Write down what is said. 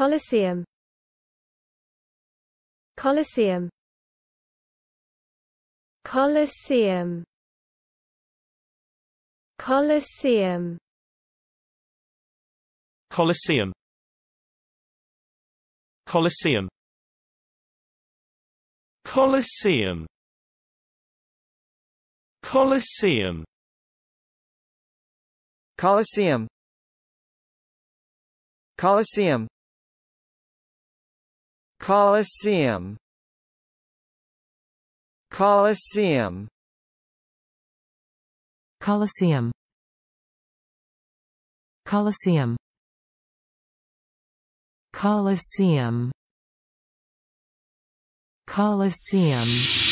Colosseum Colosseum Colosseum Colosseum Colosseum Colosseum Colosseum Colosseum Colosseum Colosseum Colosseum Colosseum Colosseum Colosseum Colosseum Colosseum